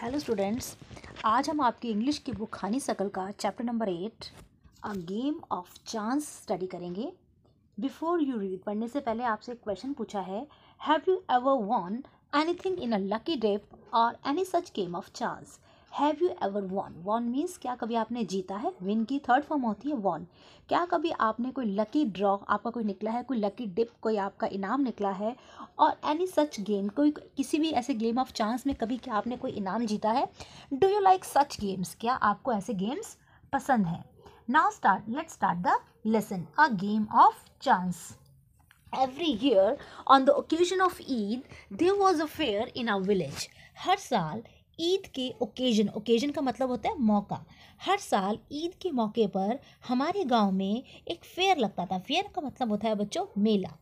hello students आज हम आपकी इंग्लिश की बुक खानी सकल का chapter number eight a game of chance study करेंगे बिफोर यू रीड पढ़ने से पहले आपसे एक क्वेश्चन पूछा है have you ever won anything in a lucky dip or any such game of chance have you ever won won means क्या कभी आपने जीता है विन की थर्ड फॉर्म होती है वॉन क्या कभी आपने कोई लकी ड्रॉ आपका कोई निकला है कोई लकी डिप कोई आपका इनाम निकला है और एनी सच गेम कोई किसी भी ऐसे गेम ऑफ चांस में कभी क्या आपने कोई इनाम जीता है do you like such games क्या आपको ऐसे गेम्स पसंद हैं now start let start the lesson a game of chance every year on the occasion of Eid there was a fair in a village हर साल ईद के ओकेजन ओकेजन का मतलब होता है मौका हर साल ईद के मौके पर हमारे गांव में एक फेयर लगता था फेयर का मतलब होता है बच्चों मेला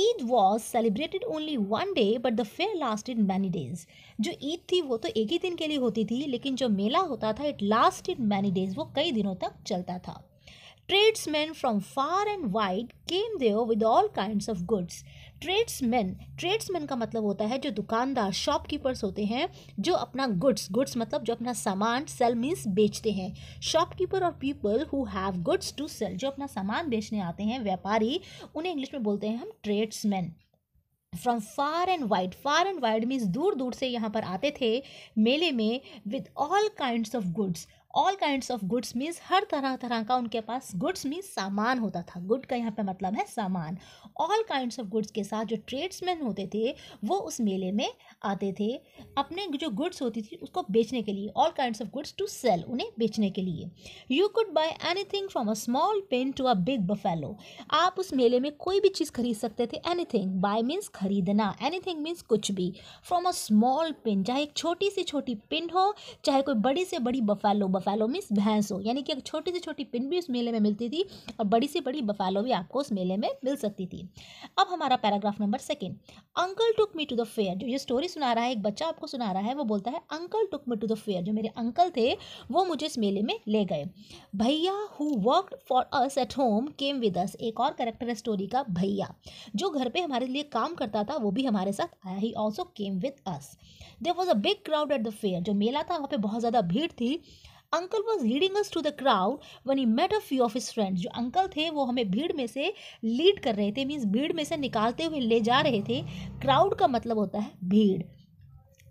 Eid was celebrated only one day but the fair lasted many days जो ईद थी वो तो एक ही दिन के लिए होती थी लेकिन जो मेला होता था इट लास्टेड मैनी डेज वो कई दिनों तक चलता था tradesmen from far and wide came there with all kind of goods tradesmen tradesmen का मतलब होता है जो दुकानदार शॉपकीपर्स होते हैं जो अपना गुड्स गुड्स मतलब जो अपना सामान सेल मीन्स बेचते हैं शॉपकीपर और people who have goods to sell जो अपना सामान बेचने आते हैं व्यापारी उन्हें इंग्लिश में बोलते हैं हम tradesmen from far and wide far and wide means दूर दूर से यहाँ पर आते थे मेले में with all kind of goods all kinds of goods means हर तरह तरह का उनके पास गुड्स मीन्स सामान होता था गुड का यहाँ पे मतलब है सामान ऑल काइंड्स ऑफ गुड्स के साथ जो ट्रेड्समैन होते थे वो उस मेले में आते थे अपने जो गुड्स होती थी उसको बेचने के लिए all kinds of goods to sell उन्हें बेचने के लिए you could buy anything from a small pen to a big buffalo आप उस मेले में कोई भी चीज़ खरीद सकते थे एनी थिंग बाय मीन्स खरीदना एनी थिंग मीन्स कुछ भी फ्रॉम अ स्मॉल पिन चाहे एक छोटी से छोटी पिन हो चाहे कोई बड़ी से बड़ी बफेलो बफेलो मीस भैंस हो यानी कि एक छोटी से छोटी पिन भी उस मेले में मिलती थी और बड़ी से बड़ी बफेलो भी आपको उस मेले में मिल सकती थी अब हमारा paragraph number second uncle took me to the fair जो ये स्टोरी सुना रहा है एक बच्चा आपको सुना रहा है वो बोलता है uncle took me to the fair जो मेरे अंकल थे वो मुझे इस मेले में ले गए भैया who work for us at home came with us एक और करेक्टर है स्टोरी का भैया जो घर पे हमारे लिए काम करता था वो भी हमारे साथ आया he also came with us there was a big crowd at the fair जो मेला था वहाँ पर बहुत ज़्यादा भीड़ थी uncle was leading us to the crowd when he met a few of his friends जो अंकल थे वो हमें भीड़ में से लीड कर रहे थे मीन्स भीड़ में से निकालते हुए ले जा रहे थे क्राउड का मतलब होता है भीड़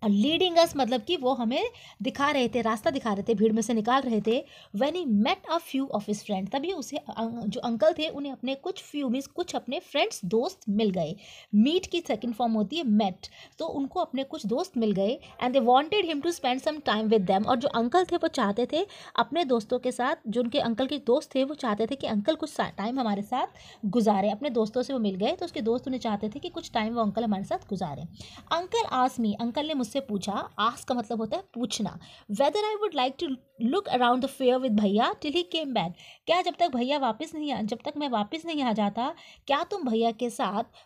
और लीडिंग अस मतलब कि वो हमें दिखा रहे थे रास्ता दिखा रहे थे भीड़ में से निकाल रहे थे when he met a few of his friend तभी उसे जो अंकल थे उन्हें अपने कुछ फ्यू मीन्स कुछ अपने फ्रेंड्स दोस्त मिल गए मीट की सेकेंड फॉर्म होती है मेट तो उनको अपने कुछ दोस्त मिल गए and they wanted him to spend some time with them और जो अंकल थे वो चाहते थे अपने दोस्तों के साथ जो उनके अंकल के दोस्त थे वो चाहते थे कि अंकल कुछ टाइम हमारे साथ गुजारे अपने दोस्तों से वो मिल गए तो उसके दोस्त उन्हें चाहते थे कि कुछ टाइम वो अंकल हमारे साथ गुजारें अंकल आसमी अंकल ने मुझसे पूछा आस का मतलब होता है पूछना whether I would like to look around the fair with भैया टिल ही केम बैक क्या जब तक भैया वापस नहीं आ जब तक मैं वापस नहीं आ जाता क्या तुम भैया के साथ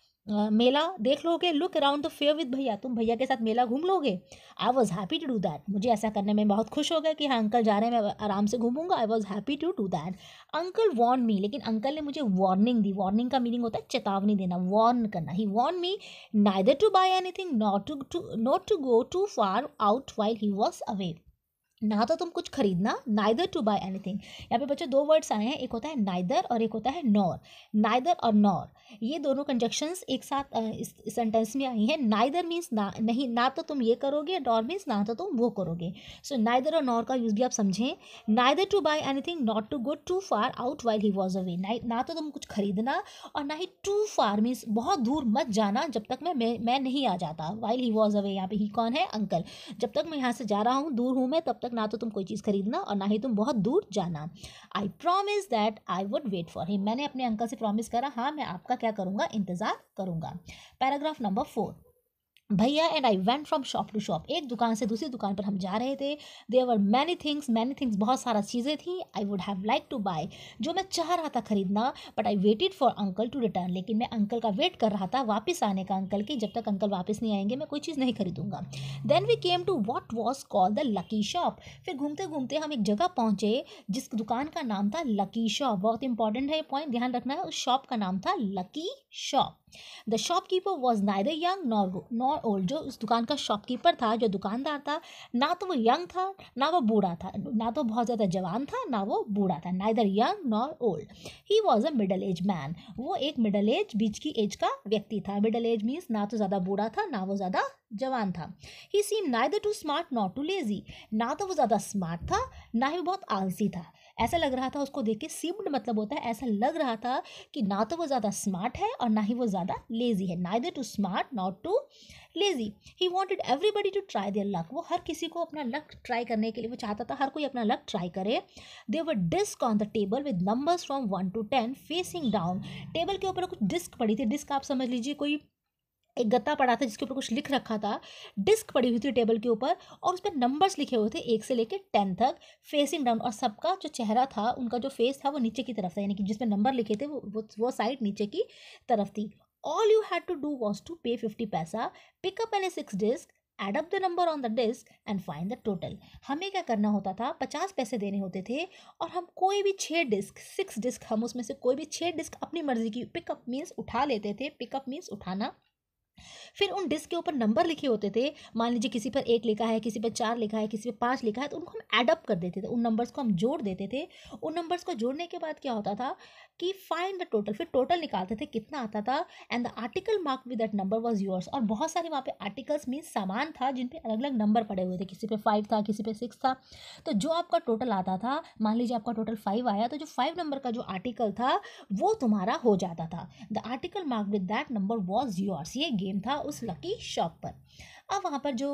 मेला देख लोगे look around the fair with भैया तुम भैया के साथ मेला घूम लोगे I was happy to do that मुझे ऐसा करने में बहुत खुश हो गया कि हाँ अंकल जा रहे हैं मैं आराम से घूमूंगा I was happy to do that uncle warn me लेकिन अंकल ने मुझे वार्निंग दी वार्निंग का मीनिंग होता है चेतावनी देना वार्न करना ही warn me neither to buy anything not to not to go too far out while he was away ना तो तुम कुछ खरीदना नाइदर टू बाय एनीथिंग यहाँ पे बच्चों दो वर्ड्स आए हैं एक होता है नाइदर और एक होता है नॉर नाइदर और नॉर ये दोनों कंजक्शंस एक साथ इस सेंटेंस में आई हैं नाइदर मीन्स ना नहीं ना तो तुम ये करोगे नॉर मीन्स ना तो तुम वो करोगे सो so, नाइदर और नॉर का यूज़ भी आप समझें neither to buy anything not to go too far out while he was away ना तो तुम कुछ खरीदना और ना ही टू फार मीन्स बहुत दूर मत जाना जब तक मैं मैं, मैं नहीं आ जाता वाइल ही वॉज अवे यहाँ पे ही कौन है अंकल जब तक मैं यहाँ से जा रहा हूँ दूर हूँ मैं तब तक तक ना तो तुम कोई चीज़ खरीदना और ना ही तुम बहुत दूर जाना I promise that I would wait for him मैंने अपने अंकल से प्रॉमिस करा हाँ मैं आपका क्या करूँगा इंतज़ार करूँगा पैराग्राफ नंबर फोर भैया and I went from shop to shop एक दुकान से दूसरी दुकान पर हम जा रहे थे there are many things many things बहुत सारा चीज़ें थी I would have like to buy जो मैं चाह रहा था खरीदना but I waited for uncle to return लेकिन मैं अंकल का वेट कर रहा था वापस आने का अंकल की जब तक अंकल वापस नहीं आएंगे मैं कोई चीज़ नहीं खरीदूंगा then we came to what was call the lucky shop फिर घूमते घूमते हम एक जगह पहुँचे जिस दुकान का नाम था लकी शॉप बहुत इंपॉर्टेंट है ये पॉइंट ध्यान रखना है उस शॉप का नाम था lucky shop the shopkeeper was neither young nor nor old जो उस दुकान का शॉपकीपर था जो दुकानदार था ना तो वो यंग था ना वो बूढ़ा था ना तो बहुत ज़्यादा जवान था ना वो बूढ़ा था neither young nor old he was a middle age man वो एक मिडल एज बीच की एज का व्यक्ति था मिडल एज मीन्स ना तो ज़्यादा बूढ़ा था ना वो ज़्यादा जवान था he seem neither too smart not too lazy ना तो वो ज़्यादा स्मार्ट था ना ही वो बहुत आलसी था ऐसा लग रहा था उसको देख के सिम्ड मतलब होता है ऐसा लग रहा था कि ना तो वो ज़्यादा स्मार्ट है और ना ही वो ज़्यादा लेज़ी है ना इधर too smart not too lazy he wanted everybody to try their luck वो हर किसी को अपना लक ट्राई करने के लिए वो चाहता था हर कोई अपना लक ट्राई करे they were disc on the table with numbers from one to ten facing down table के ऊपर कुछ डिस्क पड़ी थी डिस्क आप समझ लीजिए कोई एक गत्ता पड़ा था जिसके ऊपर कुछ लिख रखा था डिस्क पड़ी हुई थी टेबल के ऊपर और उस पर नंबर्स लिखे हुए थे एक से लेकर टेन तक फेसिंग डाउन और सबका जो चेहरा था उनका जो फेस था वो नीचे की तरफ था यानी कि जिसमें नंबर लिखे थे वो वो, वो साइड नीचे की तरफ थी all you had to do was to pay fifty paisa pick up any six disc add up the number on the disc and find the total हमें क्या करना होता था पचास पैसे देने होते थे और हम कोई भी छः डिस्क सिक्स डिस्क हम उसमें से कोई भी छः डिस्क अपनी मर्जी की पिकअप मीन्स उठा लेते थे पिकअप मीन्स उठाना फिर उन डिस्क के ऊपर नंबर लिखे होते थे मान लीजिए किसी पर एक लिखा है किसी पर चार लिखा है किसी पर पाँच लिखा है तो उनको हम एडअप कर देते थे उन नंबर्स को हम जोड़ देते थे उन नंबर्स को जोड़ने के बाद क्या होता था कि फाइंड द टोटल फिर टोटल निकालते थे कितना आता था and the article mark with that number was yours और बहुत सारे वहाँ पे आर्टिकल्स मीन सामान था जिन पर अलग अलग नंबर पड़े हुए थे किसी पे फाइव था किसी पे सिक्स था तो जो आपका टोटल आता था मान लीजिए आपका टोटल फाइव आया तो जो फाइव नंबर का जो आर्टिकल था वो तुम्हारा हो जाता था the article mark with that number was yours ये गेम एटीएम था उस लकी शॉप पर अब वहाँ पर जो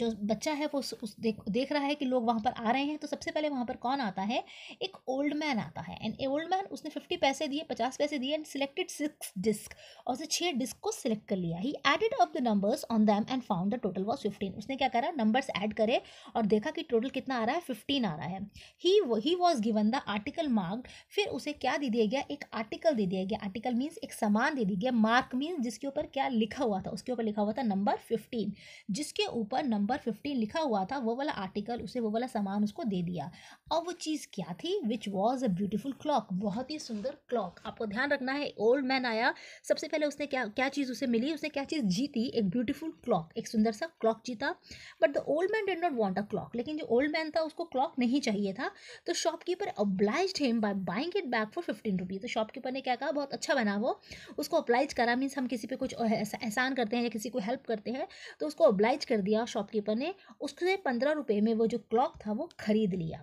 जो बच्चा है वो उस देख देख रहा है कि लोग वहाँ पर आ रहे हैं तो सबसे पहले वहाँ पर कौन आता है एक ओल्ड मैन आता है एंड ए ओल्ड मैन उसने फिफ्टी पैसे दिए पचास पैसे दिए एंड सिलेक्टेड सिक्स डिस्क और उसे छः डिस्क को सिलेक्ट कर लिया he added up the numbers on them and found the total was fifteen उसने क्या करा नंबर्स एड करे और देखा कि टोटल कितना आ रहा है फिफ्टीन आ रहा है he he was given the article mark फिर उसे क्या दे दिया गया एक आर्टिकल दे दिया गया आर्टिकल मीन्स एक सामान दे दिया गया मार्क मीन्स जिसके ऊपर क्या लिखा हुआ था उसके ऊपर लिखा हुआ था नंबर फिफ्टीन जिसके ऊपर नंबर नंबर फिफ्टीन लिखा हुआ था वो वाला आर्टिकल उसे वो वाला सामान उसको दे दिया अब वो चीज़ क्या थी which was a beautiful clock बहुत ही सुंदर क्लॉक आपको ध्यान रखना है ओल्ड मैन आया सबसे पहले उसने क्या क्या चीज़ उसे मिली उसने क्या चीज़ जीती एक ब्यूटिफुल क्लॉक एक सुंदर सा क्लॉक जीता but the old man did not want a clock लेकिन जो ओल्ड मैन था उसको क्लॉक नहीं चाहिए था तो shopkeeper obliged him by buying it back for fifteen rupees तो शॉपकीपर ने क्या कहा बहुत अच्छा बना वो उसको अप्लाइज करा मीन्स हम किसी पे कुछ एहसान करते हैं या किसी को हेल्प करते हैं तो उसको अब्लाइज कर दिया शॉपकीपर ने उससे पंद्रह रुपये में वो जो क्लॉक था वो खरीद लिया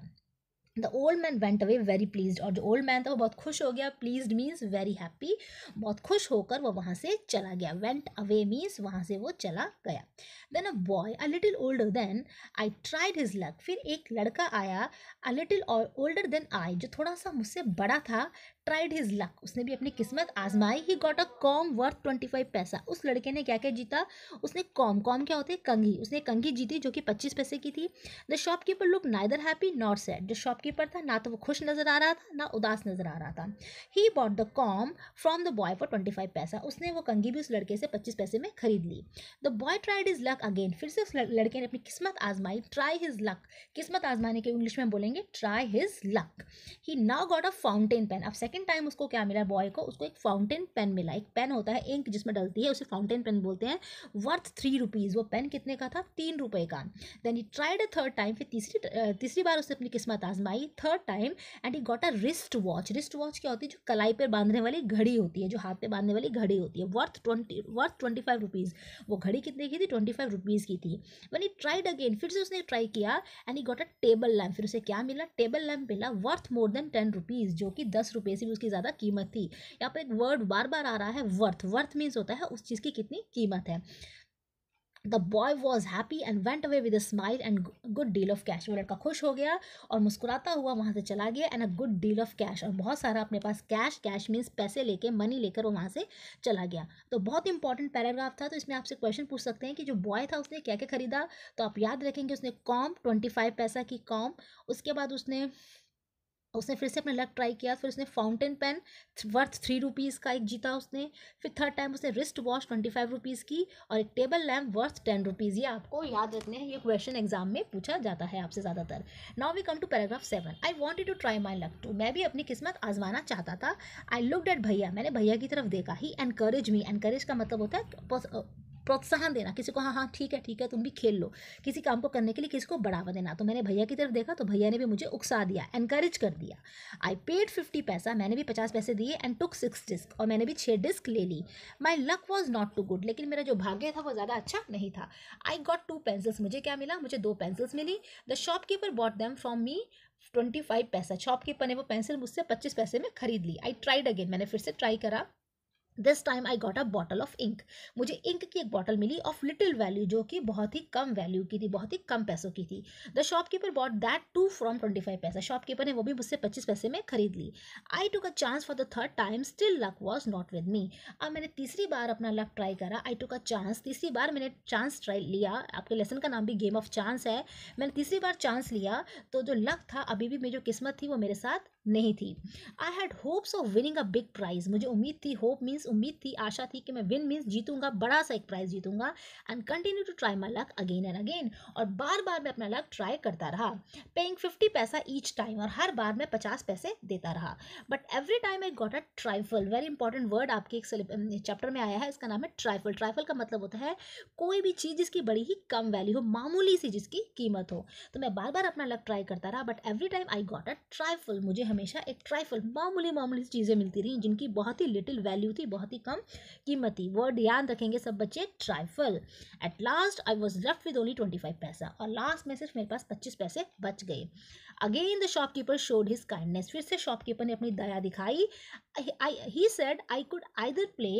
the old man went away very pleased और जो ओल्ड मैन था वो बहुत खुश हो गया प्लीज मीन्स वेरी हैप्पी बहुत खुश होकर वो वहाँ से चला गया वेंट अवे मीन्स वहाँ से वो चला गया then a boy a little older than I tried his luck फिर एक लड़का आया a little older than I जो थोड़ा सा मुझसे बड़ा था ट्राइड हिज लक उसने भी अपनी किस्मत आजमाई he got a comb worth twenty five paisa उस लड़के ने क्या क्या जीता उसने कॉम कॉम क्या होते हैं उसने कंगी जीती जो कि पच्चीस पैसे की थी the shopkeeper look neither happy not sad जो शॉपकीपर था ना तो वो खुश नजर आ रहा था ना उदास नजर आ रहा था he bought the comb from the boy for twenty five paisa उसने वो कंगी भी उस लड़के से पच्चीस पैसे में खरीद ली the boy tried his luck again फिर से उस लड़के ने अपनी किस्मत आजमाई ट्राई हिज लक किस्मत आजमाने के इंग्लिश में बोलेंगे try his luck he now got a fountain pen अब सेकेंड सेकेंड टाइम उसको क्या मिला बॉय को उसको एक फाउंटेन पेन मिला एक पेन होता है इंक जिसमें डलती है उसे फाउंटेन पेन बोलते हैं वर्थ थ्री रुपीज़ वो पेन कितने का था तीन रुपये का then he tried a third time फिर तीसरी तीसरी बार उसने अपनी किस्मत आजमाई third time and he got a wrist watch wrist watch क्या होती है जो कलाई पर बांधने वाली घड़ी होती है जो हाथ पे बांधने वाली घड़ी होती है worth twenty worth twenty five rupees वो घड़ी कितने की थी ट्वेंटी फाइव रुपीज़ की थी वन ही ट्राइड अगेन फिर से उसने ट्राई किया and he got a table lamp फिर उसे क्या मिला टेबल लैम्प मिला worth more than ten rupees जो कि दस रुपये से चीज़ उसकी ज़्यादा कीमत थी यहाँ पर एक वर्ड बार बार आ रहा है वर्थ वर्थ मीन्स होता है उस चीज़ की कितनी कीमत है the boy was happy and went away with a smile and good deal of cash वो लड़का खुश हो गया और मुस्कुराता हुआ वहाँ से चला गया and a good deal of cash और बहुत सारा अपने पास कैश कैश मीन्स पैसे लेके मनी लेकर वो वहाँ से चला गया तो बहुत इंपॉर्टेंट पैराग्राफ था तो इसमें आपसे क्वेश्चन पूछ सकते हैं कि जो बॉय था उसने क्या क्या खरीदा तो आप याद रखेंगे उसने कॉम ट्वेंटी फाइव पैसा की कॉम उसके बाद उसने उसने फिर से अपना लक ट्राई किया फिर उसने fountain pen worth three rupees का एक जीता उसने फिर थर्ड टाइम उसने wrist watch twenty five rupees की और एक table lamp worth ten rupees ये आपको याद रखने हैं ये क्वेश्चन एग्जाम में पूछा जाता है आपसे ज़्यादातर now we come to paragraph seven I wanted to try my luck too मैं भी अपनी किस्मत आजमाना चाहता था आई लुक डेट भैया मैंने भैया की तरफ देखा ही एनकरेज मी एनकरेज का मतलब होता है प्रोत्साहन देना किसी को हाँ हाँ ठीक है ठीक है तुम भी खेल लो किसी काम को करने के लिए किसी को बढ़ावा देना तो मैंने भैया की तरफ देखा तो भैया ने भी मुझे उकसा दिया एनकरेज कर दिया आई पेड फिफ्टी पैसा मैंने भी पचास पैसे दिए एंड टुक सिक्स डिस्क और मैंने भी छः डिस्क ले ली my luck was not too good लेकिन मेरा जो भाग्य था वो ज़्यादा अच्छा नहीं था आई गॉट टू पेंसिल्स मुझे क्या मिला मुझे दो पेंसिल्स मिली the shopkeeper bought them from me twenty five paisa shopkeeper ने वो पेंसिल मुझसे पच्चीस पैसे में खरीद ली आई ट्राइड अगेन मैंने फिर से ट्राई करा this time I got a bottle of ink मुझे इंक की एक बॉटल मिली ऑफ लिटिल वैल्यू जो कि बहुत ही कम वैल्यू की थी बहुत ही कम पैसों की थी the shopkeeper bought that too from twenty five paisa shopkeeper ने वो भी मुझसे पच्चीस पैसे में खरीद ली I took a chance for the third time still luck was not with me अब मैंने तीसरी बार अपना लक ट्राई करा आई टुक अ चांस तीसरी बार मैंने चांस ट्राई लिया आपके लेसन का नाम भी गेम ऑफ चांस है मैंने तीसरी बार चांस लिया तो जो लक था अभी भी मेरी जो किस्मत थी वो मेरे साथ नहीं थी I had hopes of winning a big prize मुझे उम्मीद थी होप मीन्स उम्मीद थी आशा थी कि मैं विन मीन्स जीतूंगा बड़ा सा एक प्राइज जीतूंगा and continue to try my luck again and again और बार बार मैं अपना लक ट्राई करता रहा paying fifty paisa each time और हर बार मैं पचास पैसे देता रहा but every time I got a trifle very important word आपके एक चैप्टर में आया है इसका नाम है ट्राइफल ट्राइफल का मतलब होता है कोई भी चीज़ जिसकी बड़ी ही कम वैल्यू हो मामूली सी जिसकी कीमत हो तो मैं बार बार अपना लक ट्राई करता रहा but every time I got a trifle मुझे हमेशा एक ट्राइफल मामूली मामूली चीज़ें मिलती रहीं जिनकी बहुत ही लिटिल वैल्यू थी बहुत ही कम कीमती वर्ड ध्यान रखेंगे सब बच्चे trifle at last I was left with only twenty five paisa और लास्ट में सिर्फ मेरे पास पच्चीस पैसे बच गए again the shopkeeper showed his kindness फिर से शॉपकीपर ने अपनी दया दिखाई I he said I could either play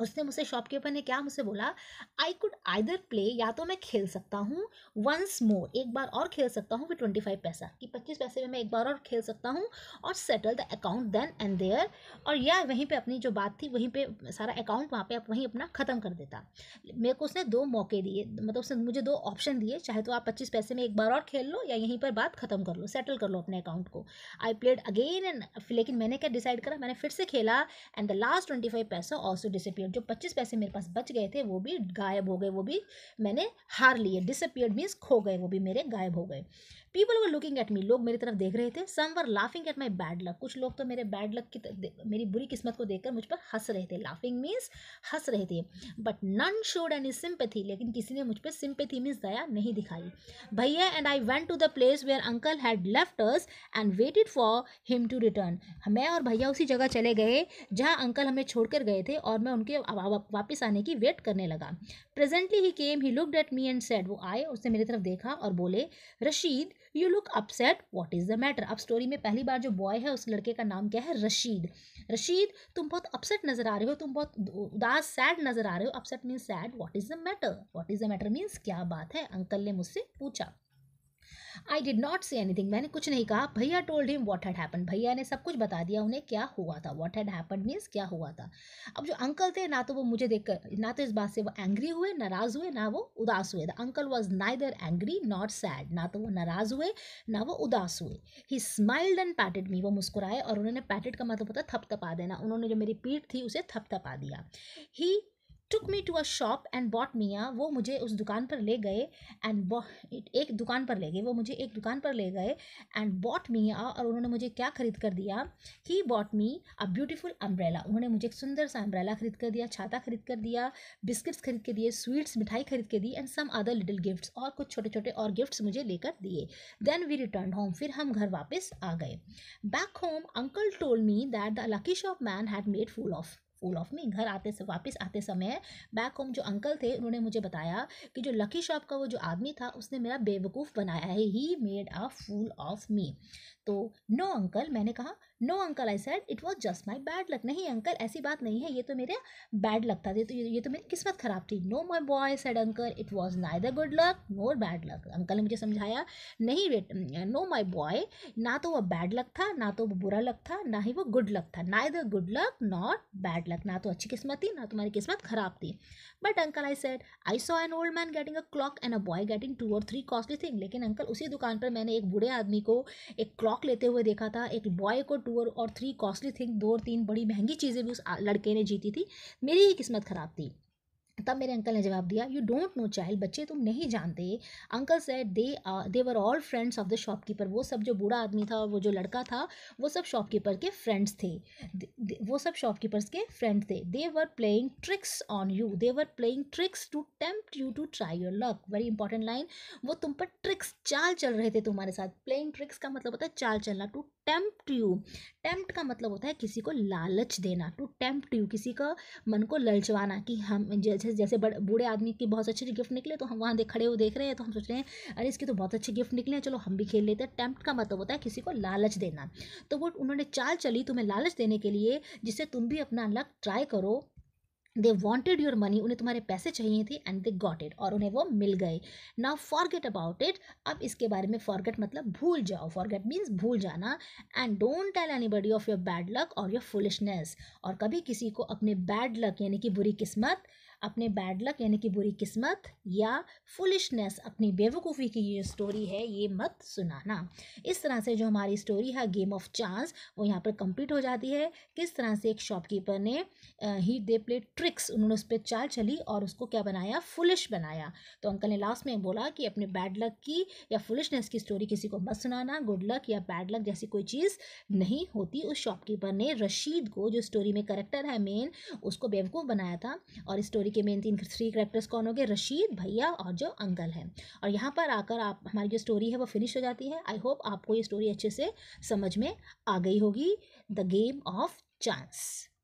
उसने मुझसे शॉपकीपर ने क्या मुझसे बोला आई कुड आइदर प्ले या तो मैं खेल सकता हूँ वंस मोर एक बार और खेल सकता हूँ विद ट्वेंटी फाइव पैसा कि पच्चीस पैसे में मैं एक बार और खेल सकता हूँ और settle the account then and there और या वहीं पे अपनी जो बात थी वहीं पे सारा अकाउंट वहाँ पे आप वहीं अपना ख़त्म कर देता मेरे को उसने दो मौके दिए मतलब उसने मुझे दो ऑप्शन दिए चाहे तो आप पच्चीस पैसे में एक बार और खेल लो या यहीं पर बात ख़त्म कर लो सेटल कर लो अपने अकाउंट को आई प्लेड अगेन एंड लेकिन मैंने क्या डिसाइड करा मैंने फिर से खेला and the last twenty five paisa also disappear unit जो पच्चीस पैसे मेरे पास बच गए थे वो भी गायब हो गए वो भी मैंने हार लिए डिसअपियर मीन्स खो गए वो भी मेरे गायब हो गए people were looking at me लोग मेरी तरफ देख रहे थे some were laughing at my bad luck कुछ लोग तो मेरे बैड लक की मेरी बुरी किस्मत को देखकर मुझ पर हंस रहे थे लाफिंग मीन्स हंस रहे थे but none showed any sympathy लेकिन किसी ने मुझ पर सिंपथी मीन्स दया नहीं दिखाई भैया and I went to the place where uncle had left us and waited for him to return मैं और भैया उसी जगह चले गए जहाँ अंकल हमें छोड़कर गए थे और मैं उनके वापस आने की वेट करने लगा presently he came he looked at me and said वो आए उसने मेरी तरफ देखा और बोले Rashid you look upset what is the matter अब स्टोरी में पहली बार जो बॉय है उस लड़के का नाम क्या है रशीद रशीद तुम बहुत अपसेट नजर आ रहे हो तुम बहुत उदास सैड नजर आ रहे हो upset means sad what is the matter what is the matter means क्या बात है अंकल ने मुझसे पूछा I did not say anything मैंने कुछ नहीं कहा भैया told him what had happen भैया ने सब कुछ बता दिया उन्हें क्या हुआ था वॉट हैड हैपन मीन्स क्या हुआ था अब जो अंकल थे ना तो वो मुझे देखकर ना तो इस बात से वो एंग्री हुए नाराज़ हुए ना वो उदास हुए the uncle was neither angry not sad ना तो वो नाराज़ हुए ना वो उदास हुए ही स्माइल्ड एंड पैटेड मी वो मुस्कुराए और उन्होंने पैटेड का मतलब होता थपथपा देना उन्होंने जो मेरी पीठ थी उसे थपथपा दिया he took me to a shop and bought मियाँ वो मुझे उस दुकान पर ले गए एंड एक दुकान पर ले गए वो मुझे एक दुकान पर ले गए एंड बॉट मियाँ और उन्होंने मुझे क्या खरीद कर दिया he bought me a beautiful umbrella उन्होंने मुझे एक सुंदर सा अम्ब्रेला खरीद कर दिया छाता खरीद कर दिया बिस्किट्स खरीद के दिए स्वीट्स मिठाई खरीद के दी and some other little gifts और कुछ छोटे छोटे और गिफ्ट्स मुझे लेकर दिए देन वी रिटर्न होम फिर हम घर वापस आ गए back home uncle told me that the lucky shop man had made fool of fool of me घर आते वापस आते समय बैक होम जो अंकल थे उन्होंने मुझे बताया कि जो लकी शॉप का वो जो आदमी था उसने मेरा बेवकूफ़ बनाया है he made a fool of मी तो नो अंकल मैंने कहा no uncle I said it was just my bad luck नहीं अंकल ऐसी बात नहीं है ये तो मेरे बैड लक था ये तो ये तो मेरी किस्मत ख़राब थी no my boy said uncle it was नाई the good luck no bad luck uncle ने मुझे समझाया नहीं बेट नो माई बॉय ना तो वो बैड लक था ना तो वो बुरा लक था ना ही वो गुड लक था नाई the good luck not bad luck ना तो अच्छी किस्मत थी ना तुम्हारी किस्मत ख़राब थी but uncle I said I saw an old man getting a clock and a boy getting two or three costly thing लेकिन अंकल उसी दुकान पर मैंने एक बूढ़े आदमी को एक क्लॉक लेते हुए देखा था एक बॉय को to or three costly thing दो और तीन बड़ी महंगी चीज़ें भी उस लड़के ने जीती थी मेरी ही किस्मत ख़राब थी तब मेरे अंकल ने जवाब दिया यू डोंट नो चाइल्ड बच्चे तुम नहीं जानते uncle said they they were all friends of the shopkeeper वो सब जो बूढ़ा आदमी था और वो जो लड़का था वो सब शॉपकीपर के फ्रेंड्स थे वो सब शॉपकीपर्स के फ्रेंड थे they were playing tricks on you they were playing tricks to tempt you to try your luck very important line वो तुम पर ट्रिक्स चाल चल रहे थे तुम्हारे साथ प्लेइंग ट्रिक्स का मतलब होता है चाल चलना टू टेम्प्ट यू टेम्प्ट का मतलब होता है किसी को लालच देना टू टेम्प्ट यू किसी का मन को ललचवाना कि हम जैसे जैसे बूढ़े आदमी के बहुत अच्छे गिफ्ट निकले तो हम वहाँ देख खड़े हुए देख रहे हैं तो हम सोच रहे हैं अरे इसके तो बहुत अच्छे गिफ्ट निकले हैं चलो हम भी खेल लेते हैं टेम्प्ट का मतलब होता है किसी को लालच देना तो वो उन्होंने चाल चली तुम्हें लालच देने के लिए जिससे तुम भी अपना लक ट्राई करो दे वॉन्टेड योर मनी उन्हें तुम्हारे पैसे चाहिए थे एंड दे गॉट इट और उन्हें वो मिल गए ना फॉरगेट अबाउट इट अब इसके बारे में फॉरगेट मतलब भूल जाओ फॉरगेट मीन्स भूल जाना एंड डोंट टेल एनी बडी of your bad luck or your foolishness और कभी किसी को अपने बैड लक यानी कि बुरी किस्मत अपने बैड लक यानी कि बुरी किस्मत या फुलिशनेस अपनी बेवकूफ़ी की ये स्टोरी है ये मत सुनाना इस तरह से जो हमारी स्टोरी है गेम ऑफ चांस वो यहाँ पर कंप्लीट हो जाती है किस तरह से एक शॉपकीपर ने ही दे प्ले ट्रिक्स उन्होंने उस पर चाल चली और उसको क्या बनाया फुलिश बनाया तो अंकल ने लास्ट में बोला कि अपने बैड लक की या फुलिशनेस की स्टोरी किसी को मत सुनाना गुड लक या बैड लक जैसी कोई चीज़ नहीं होती उस शॉपकीपर ने रशीद को जो स्टोरी में करेक्टर है मेन उसको बेवकूफ़ बनाया था और स्टोरी स्टोरी के मेन तीन थ्री करेक्टर्स कौन हो गए रशीद भैया और जो अंकल है और यहाँ पर आकर आप हमारी जो स्टोरी है वो फिनिश हो जाती है आई होप आपको ये स्टोरी अच्छे से समझ में आ गई होगी द गेम ऑफ चांस